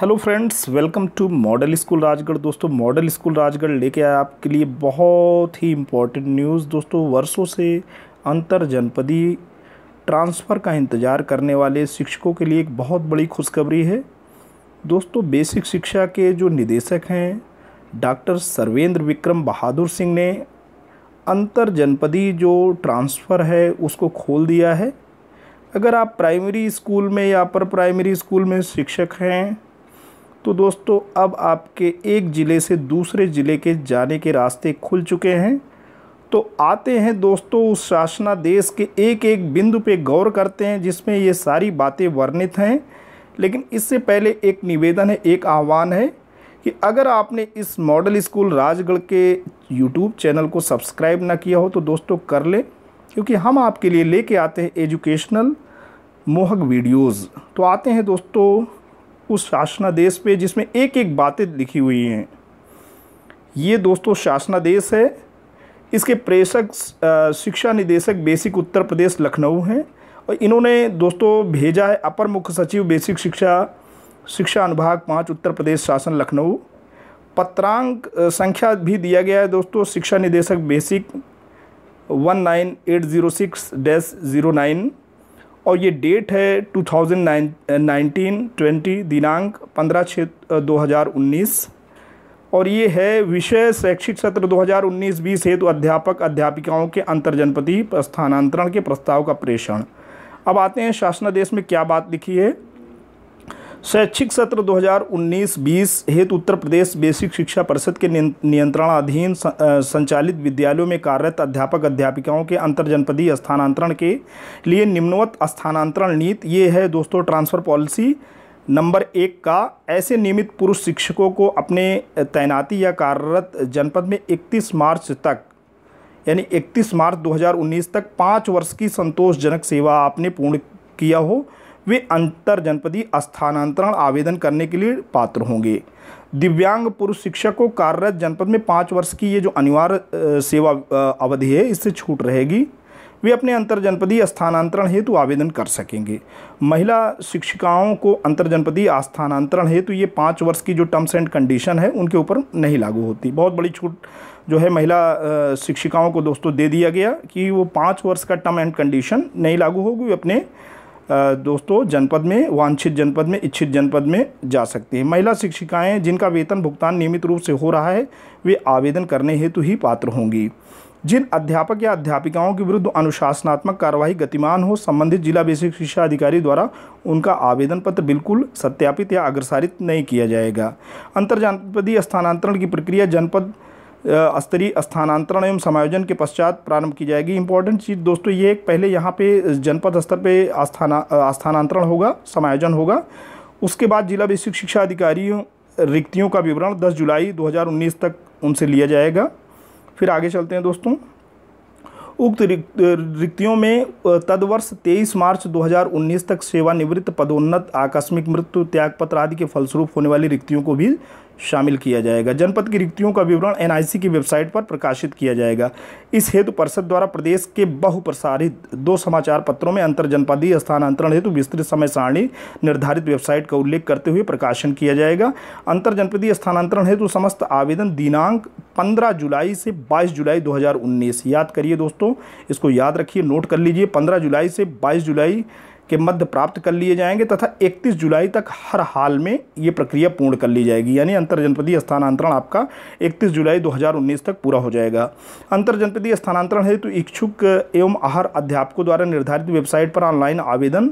Hello friends welcome to model school Rajgarh दोस्तों model school Rajgarh लेके आया आपके लिए बहुत ही इम्पोर्टेंट न्यूज़ दोस्तों वर्षों से अंतर जनपदी ट्रांसफ़र का इंतज़ार करने वाले शिक्षकों के लिए एक बहुत बड़ी खुशखबरी है दोस्तों बेसिक शिक्षा के जो निदेशक हैं डॉक्टर सर्वेंद्र विक्रम बहादुर सिंह ने अंतर जनपदी जो ट्रांसफ़र है उसको खोल दिया है अगर आप प्राइमरी स्कूल में या अपर प्राइमरी स्कूल में शिक्षक हैं तो दोस्तों अब आपके एक ज़िले से दूसरे ज़िले के जाने के रास्ते खुल चुके हैं तो आते हैं दोस्तों उस शासनादेश के एक एक बिंदु पे गौर करते हैं जिसमें ये सारी बातें वर्णित हैं लेकिन इससे पहले एक निवेदन है एक आह्वान है कि अगर आपने इस मॉडल स्कूल राजगढ़ के यूट्यूब चैनल को सब्सक्राइब ना किया हो तो दोस्तों कर लें क्योंकि हम आपके लिए लेके आते हैं एजुकेशनल मोहक वीडियोज़ तो आते हैं दोस्तों उस शासनादेश पे जिसमें एक एक बातें लिखी हुई हैं ये दोस्तों शासनादेश है इसके प्रेषक शिक्षा निदेशक बेसिक उत्तर प्रदेश लखनऊ हैं और इन्होंने दोस्तों भेजा है अपर मुख्य सचिव बेसिक शिक्षा शिक्षा अनुभाग पाँच उत्तर प्रदेश शासन लखनऊ पत्रांक संख्या भी दिया गया है दोस्तों शिक्षा निदेशक basic one nine eight zero six dash zero nine और ये डेट है टू थाउजेंड ट्वेंटी दिनांक पंद्रह छः uh, दो हज़ार उन्नीस और ये है विषय शैक्षिक सत्र 2019-20 हेतु तो अध्यापक अध्यापिकाओं के अंतर्जनपति स्थानांतरण के प्रस्ताव का प्रेषण अब आते हैं शासनादेश में क्या बात लिखी है शैक्षिक सत्र 2019-20 हेतु उत्तर प्रदेश बेसिक शिक्षा परिषद के नियंत्रणाधीन संचालित विद्यालयों में कार्यरत अध्यापक अध्यापिकाओं के अंतर्जनपदीय स्थानांतरण के लिए निम्नवत स्थानांतरण नीति ये है दोस्तों ट्रांसफ़र पॉलिसी नंबर एक का ऐसे नियमित पुरुष शिक्षकों को अपने तैनाती या कार्यरत जनपद में 31 मार्च तक यानी 31 मार्च 2019 तक पाँच वर्ष की संतोषजनक सेवा आपने पूर्ण किया हो वे अंतर जनपदीय स्थानांतरण आवेदन करने के लिए पात्र होंगे दिव्यांग पुरुष शिक्षक को कार्यरत जनपद में पाँच वर्ष की ये जो अनिवार्य सेवा अवधि है इससे छूट रहेगी वे अपने जनपदीय स्थानांतरण हेतु आवेदन कर सकेंगे महिला शिक्षिकाओं को जनपदीय स्थानांतरण हेतु ये पाँच वर्ष की जो टर्म्स एंड कंडीशन है उनके ऊपर नहीं लागू होती बहुत बड़ी छूट जो है महिला शिक्षिकाओं को दोस्तों दे दिया गया कि वो पाँच वर्ष का टर्म एंड कंडीशन नहीं लागू होगी अपने दोस्तों जनपद में वांछित जनपद में इच्छित जनपद में जा सकती हैं महिला शिक्षिकाएं जिनका वेतन भुगतान नियमित रूप से हो रहा है वे आवेदन करने हेतु ही पात्र होंगी जिन अध्यापक या अध्यापिकाओं के विरुद्ध अनुशासनात्मक कार्यवाही गतिमान हो संबंधित जिला बेसिक शिक्षा अधिकारी द्वारा उनका आवेदन पत्र बिल्कुल सत्यापित या अग्रसारित नहीं किया जाएगा अंतर जनपदीय स्थानांतरण की प्रक्रिया जनपद स्तरीय स्थानांतरण एवं समायोजन के पश्चात प्रारंभ की जाएगी इंपॉर्टेंट चीज़ दोस्तों ये पहले यहाँ पे जनपद स्तर पे स्थाना स्थानांतरण होगा समायोजन होगा उसके बाद जिला बेसिक शिक्षा अधिकारियों रिक्तियों का विवरण 10 जुलाई 2019 तक उनसे लिया जाएगा फिर आगे चलते हैं दोस्तों उक्त रिक्तियों में तदवर्ष तेईस मार्च दो तक सेवानिवृत्त पदोन्नत आकस्मिक मृत्यु त्यागपत्र आदि के फलस्वरूप होने वाली रिक्तियों को भी शामिल किया जाएगा जनपद की रिक्तियों का विवरण एनआईसी की वेबसाइट पर प्रकाशित किया जाएगा इस हेतु परिषद द्वारा प्रदेश के बहुप्रसारित दो समाचार पत्रों में अंतर जनपदीय स्थानांतरण हेतु विस्तृत समय सारणी निर्धारित वेबसाइट का उल्लेख करते हुए प्रकाशन किया जाएगा अंतर जनपदीय स्थानांतरण हेतु समस्त आवेदन दिनांक 15 जुलाई से 22 जुलाई 2019 याद करिए दोस्तों इसको याद रखिए नोट कर लीजिए 15 जुलाई से 22 जुलाई के मध्य प्राप्त कर लिए जाएंगे तथा 31 जुलाई तक हर हाल में ये प्रक्रिया पूर्ण कर ली जाएगी यानी अंतर्जनपदीय स्थानांतरण आपका 31 जुलाई 2019 तक पूरा हो जाएगा अंतर्जनपदीय स्थानांतरण हेतु तो इच्छुक एवं आहार अध्यापकों द्वारा निर्धारित वेबसाइट पर ऑनलाइन आवेदन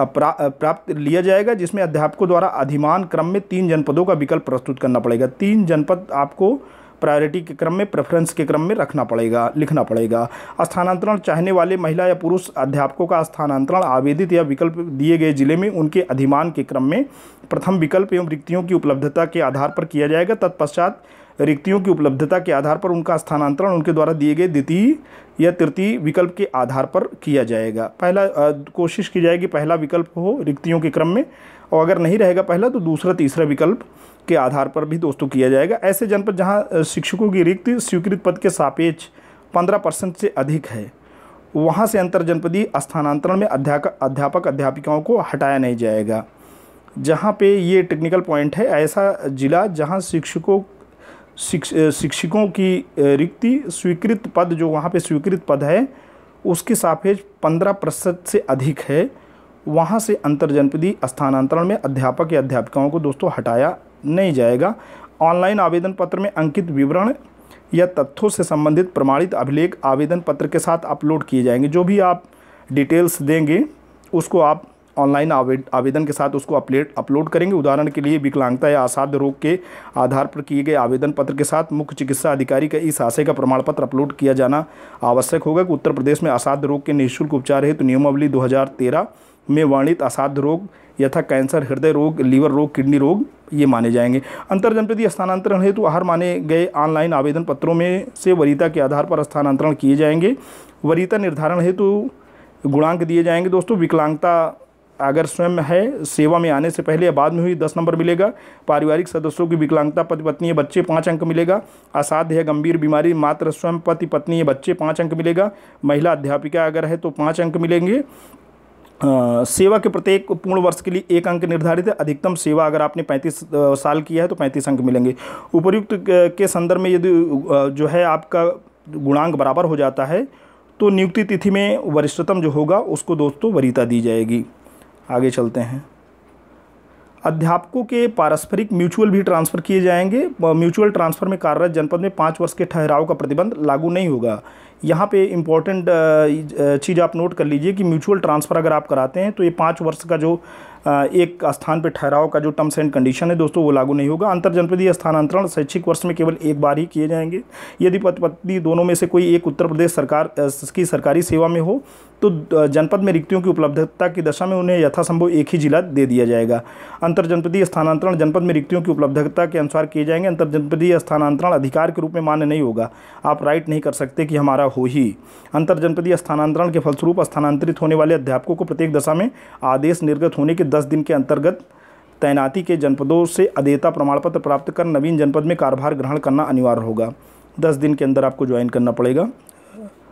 प्रा, प्राप्त लिया जाएगा जिसमें अध्यापकों द्वारा अधिमान क्रम में तीन जनपदों का विकल्प प्रस्तुत करना पड़ेगा तीन जनपद आपको प्रायोरिटी के क्रम में प्रेफरेंस के क्रम में रखना पड़ेगा लिखना पड़ेगा स्थानांतरण चाहने वाले महिला या पुरुष अध्यापकों का स्थानांतरण आवेदित या विकल्प दिए गए जिले में उनके अधिमान के क्रम में प्रथम विकल्प एवं रिक्तियों की उपलब्धता के आधार पर किया जाएगा तत्पश्चात रिक्तियों की उपलब्धता के आधार पर उनका स्थानांतरण उनके द्वारा दिए गए द्वितीय या तृतीय विकल्प के आधार पर किया जाएगा पहला कोशिश की जाएगी पहला विकल्प हो रिक्तियों के क्रम में और अगर नहीं रहेगा पहला तो दूसरा तीसरा विकल्प के आधार पर भी दोस्तों किया जाएगा ऐसे जनपद जहाँ शिक्षकों की रिक्त स्वीकृत पद के सापेक्ष पंद्रह परसेंट से अधिक है वहाँ से अंतर्जनपदीय स्थानांतरण में अध्यापक अध्यापक अध्यापिकाओं को हटाया नहीं जाएगा जहाँ पे ये टेक्निकल पॉइंट है ऐसा जिला जहाँ शिक्षकों शिक्ष शिक्षकों की रिक्ति स्वीकृत पद जो वहाँ पे स्वीकृत पद है उसके सापेक्ष पंद्रह प्रतिशत से अधिक है वहाँ से अंतर्जनपदी स्थानांतरण में अध्यापक या अध्यापिकाओं को दोस्तों हटाया नहीं जाएगा ऑनलाइन आवेदन पत्र में अंकित विवरण या तथ्यों से संबंधित प्रमाणित अभिलेख आवेदन पत्र के साथ अपलोड किए जाएंगे जो भी आप डिटेल्स देंगे उसको आप ऑनलाइन आवेदन के साथ उसको अपलेट अपलोड करेंगे उदाहरण के लिए विकलांगता या असाध्य रोग के आधार पर किए गए आवेदन पत्र के साथ मुख्य चिकित्सा अधिकारी का इस आशय का प्रमाण पत्र अपलोड किया जाना आवश्यक होगा कि उत्तर प्रदेश में असाध्य रोग के निःशुल्क उपचार हेतु तो नियमावली दो में वर्णित असाध्य रोग यथा कैंसर हृदय रोग लीवर रोग किडनी रोग ये माने जाएंगे अंतर्जनपदी स्थानांतरण हेतु आहार माने गए ऑनलाइन आवेदन पत्रों में से वरीता के आधार पर स्थानांतरण किए जाएंगे वरीता निर्धारण हेतु गुणांक दिए जाएंगे दोस्तों विकलांगता अगर स्वयं है सेवा में आने से पहले या बाद में हुई दस नंबर मिलेगा पारिवारिक सदस्यों की विकलांगता पति पत्नी या बच्चे पाँच अंक मिलेगा असाध्य या गंभीर बीमारी मात्र स्वयं पति पत्नी या बच्चे पाँच अंक मिलेगा महिला अध्यापिका अगर है तो पाँच अंक मिलेंगे आ, सेवा के प्रत्येक पूर्ण वर्ष के लिए एक अंक निर्धारित है अधिकतम सेवा अगर आपने 35 साल किया है तो 35 अंक मिलेंगे उपयुक्त के संदर्भ में यदि जो है आपका गुणांक बराबर हो जाता है तो नियुक्ति तिथि में वरिष्ठतम जो होगा उसको दोस्तों वरीता दी जाएगी आगे चलते हैं अध्यापकों के पारस्परिक म्यूचुअल भी ट्रांसफ़र किए जाएंगे म्यूचुअल ट्रांसफ़र में कार्यरत जनपद में पाँच वर्ष के ठहराव का प्रतिबंध लागू नहीं होगा यहाँ पे इम्पॉर्टेंट चीज़ आप नोट कर लीजिए कि म्यूचुअल ट्रांसफ़र अगर आप कराते हैं तो ये पाँच वर्ष का जो एक स्थान पर ठहराव का जो टर्म्स एंड कंडीशन है दोस्तों वो लागू नहीं होगा अंतर जनपदीय स्थानांतरण शैक्षिक वर्ष में केवल एक बार ही किए जाएंगे यदि पति पत्नी दोनों में से कोई एक उत्तर प्रदेश सरकार की सरकारी सेवा में हो तो जनपद में रिक्तियों की उपलब्धता की दशा में उन्हें यथासंभव एक ही जिला दे दिया जाएगा अंतर जनपदीय स्थानांतरण जनपद में रिक्तियों की उपलब्धता के अनुसार किए जाएंगे अंतर जनपदीय स्थानांतरण अधिकार के रूप में मान्य नहीं होगा आप राइट नहीं कर सकते कि हमारा हो ही अंतर जनपदीय स्थानांतरण के फलस्वरूप स्थानांतरित होने वाले अध्यापकों को प्रत्येक दशा में आदेश निर्गत होने के दस दिन के अंतर्गत तैनाती के जनपदों से अधेयता प्रमाण पत्र प्राप्त कर नवीन जनपद में कारभार ग्रहण करना अनिवार्य होगा दस दिन के अंदर आपको ज्वाइन करना पड़ेगा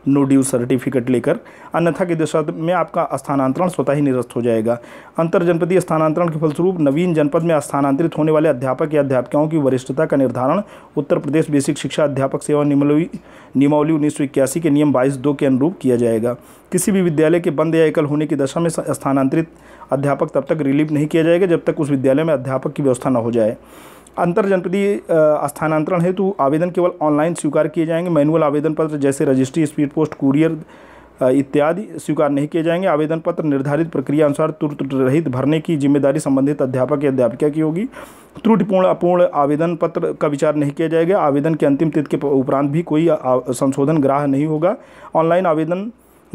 नो ड्यू सर्टिफिकेट लेकर अन्यथा के दिशा में आपका स्थानांतरण स्वतः ही निरस्त हो जाएगा अंतर जनपदीय स्थानांतरण के फलस्वरूप नवीन जनपद में स्थानांतरित होने वाले अध्यापक या अध्यापिकाओं की वरिष्ठता का निर्धारण उत्तर प्रदेश बेसिक शिक्षा अध्यापक सेवा नियमावली नियमावली उन्नीस के नियम बाईस दो के अनुरूप किया जाएगा किसी भी विद्यालय के बंद या एकल होने की दशा में स्थानांतरित अध्यापक तब तक रिलीव नहीं किया जाएगा जब तक उस विद्यालय में अध्यापक की व्यवस्था न हो जाए अंतर जनपदीय स्थानांतरण हेतु आवेदन केवल ऑनलाइन स्वीकार किए जाएंगे मैनुअल आवेदन पत्र जैसे रजिस्ट्री स्पीड पोस्ट कुरियर इत्यादि स्वीकार नहीं किए जाएंगे आवेदन पत्र निर्धारित प्रक्रिया अनुसार त्रुट रहित भरने की जिम्मेदारी संबंधित अध्यापक या अध्यापिका की होगी त्रुटिपूर्ण अपूर्ण आवेदन पत्र का विचार नहीं किया जाएगा आवेदन के अंतिम तिथि के उपरांत भी कोई संशोधन ग्राह नहीं होगा ऑनलाइन आवेदन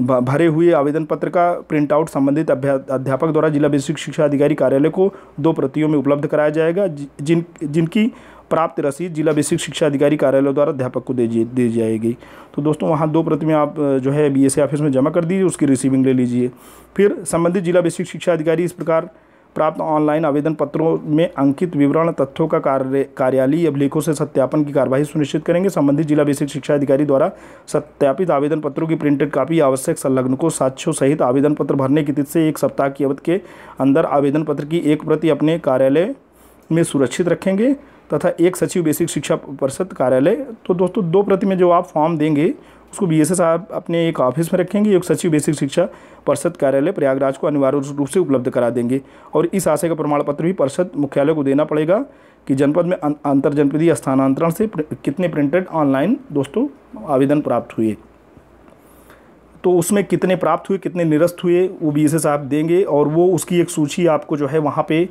भरे हुए आवेदन पत्र का प्रिंट आउट संबंधित अध्यापक द्वारा जिला बेसिक शिक्षा अधिकारी कार्यालय को दो प्रतियों में उपलब्ध कराया जाएगा जिन जिनकी प्राप्त रसीद जिला बेसिक शिक्षा अधिकारी कार्यालय द्वारा अध्यापक को दे दी जाएगी तो दोस्तों वहाँ दो प्रतिमें आप जो है बी ऑफिस में जमा कर दीजिए उसकी रिसीविंग ले लीजिए फिर संबंधित जिला बेसिक शिक्षा अधिकारी इस प्रकार प्राप्त ऑनलाइन आवेदन पत्रों में अंकित विवरण तथ्यों का कार्य कार्यालय अभिलेखों से सत्यापन की कार्यवाही सुनिश्चित करेंगे संबंधित जिला बेसिक शिक्षा अधिकारी द्वारा सत्यापित आवेदन पत्रों की प्रिंटेड कॉपी आवश्यक संलग्न को साक्ष्यों सहित आवेदन पत्र भरने की तिथि से एक सप्ताह की अवधि के अंदर आवेदन पत्र की एक प्रति अपने कार्यालय में सुरक्षित रखेंगे तथा एक सचिव बेसिक शिक्षा परिषद कार्यालय तो दोस्तों दो प्रति में जो आप फॉर्म देंगे उसको बी साहब अपने एक ऑफिस में रखेंगे एक सचिव बेसिक शिक्षा परिषद कार्यालय प्रयागराज को अनिवार्य रूप से उपलब्ध करा देंगे और इस आशय का प्रमाण पत्र भी परिषद मुख्यालय को देना पड़ेगा कि जनपद में अं-, अंतर जनपदीय स्थानांतरण से कितने प्रिंटेड ऑनलाइन दोस्तों आवेदन प्राप्त हुए तो उसमें कितने प्राप्त हुए कितने निरस्त हुए वो बी साहब देंगे और वो उसकी एक सूची आपको जो है वहाँ पर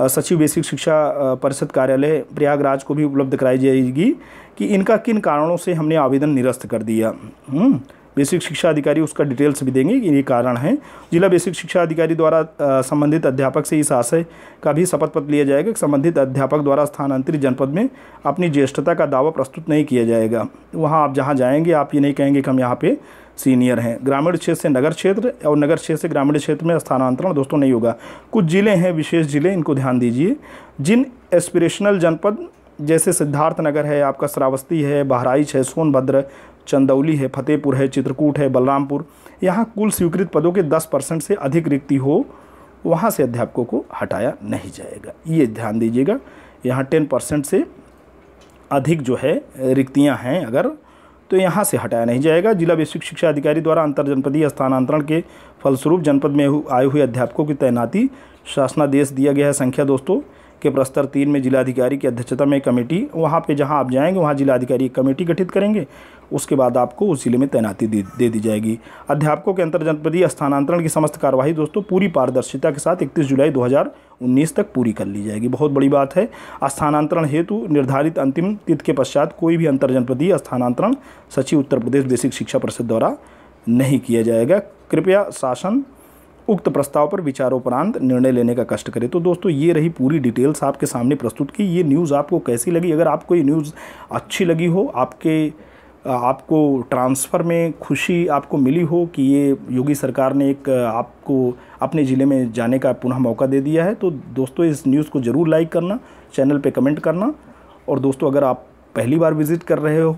सचिव बेसिक शिक्षा परिषद कार्यालय प्रयागराज को भी उपलब्ध कराई जाएगी कि इनका किन कारणों से हमने आवेदन निरस्त कर दिया हम्म। बेसिक शिक्षा अधिकारी उसका डिटेल्स भी देंगे कि ये कारण है जिला बेसिक शिक्षा अधिकारी द्वारा संबंधित अध्यापक से इस आशय का भी शपथ पत्र लिया जाएगा कि संबंधित अध्यापक द्वारा स्थानांतरित जनपद में अपनी ज्येष्ठता का दावा प्रस्तुत नहीं किया जाएगा वहाँ आप जहाँ जाएंगे आप ये नहीं कहेंगे कि हम यहाँ पर सीनियर हैं ग्रामीण क्षेत्र से नगर क्षेत्र और नगर क्षेत्र से ग्रामीण क्षेत्र में स्थानांतरण दोस्तों नहीं होगा कुछ ज़िले हैं विशेष ज़िले इनको ध्यान दीजिए जिन एस्पिरेशनल जनपद जैसे सिद्धार्थनगर है आपका श्रावस्ती है बहराइच है सोनभद्र चंदौली है फतेहपुर है चित्रकूट है बलरामपुर यहाँ कुल स्वीकृत पदों के 10 परसेंट से अधिक रिक्ति हो वहाँ से अध्यापकों को हटाया नहीं जाएगा ये ध्यान दीजिएगा यहाँ टेन परसेंट से अधिक जो है रिक्तियाँ हैं अगर तो यहाँ से हटाया नहीं जाएगा जिला बेसिक शिक्षा अधिकारी द्वारा जनपदीय स्थानांतरण के फलस्वरूप जनपद में आए हुए अध्यापकों की तैनाती शासनादेश दिया गया है संख्या दोस्तों के प्रस्तर तीन में जिलाधिकारी की अध्यक्षता में कमेटी वहाँ पे जहाँ आप जाएंगे वहाँ जिलाधिकारी एक कमेटी गठित करेंगे उसके बाद आपको उस जिले में तैनाती दे, दे दी जाएगी अध्यापकों के अंतर्जनपदीय स्थानांतरण की समस्त कार्यवाही दोस्तों पूरी पारदर्शिता के साथ इकतीस जुलाई 2019 तक पूरी कर ली जाएगी बहुत बड़ी बात है स्थानांतरण हेतु निर्धारित अंतिम तिथि के पश्चात कोई भी अंतर्जनपदीय स्थानांतरण सचिव उत्तर प्रदेश बेसिक शिक्षा परिषद द्वारा नहीं किया जाएगा कृपया शासन उक्त प्रस्ताव पर विचारोपरांत निर्णय लेने का कष्ट करें तो दोस्तों ये रही पूरी डिटेल्स आपके सामने प्रस्तुत की ये न्यूज़ आपको कैसी लगी अगर आपको ये न्यूज़ अच्छी लगी हो आपके आपको ट्रांसफ़र में खुशी आपको मिली हो कि ये योगी सरकार ने एक आपको अपने ज़िले में जाने का पुनः मौका दे दिया है तो दोस्तों इस न्यूज़ को ज़रूर लाइक करना चैनल पे कमेंट करना और दोस्तों अगर आप पहली बार विज़िट कर रहे हो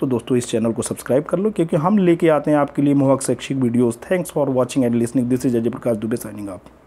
तो दोस्तों इस चैनल को सब्सक्राइब कर लो क्योंकि हम लेके आते हैं आपके लिए मोहक शैक्षिक videos thanks for watching and listening this is Ajay Prakash Dubey signing आप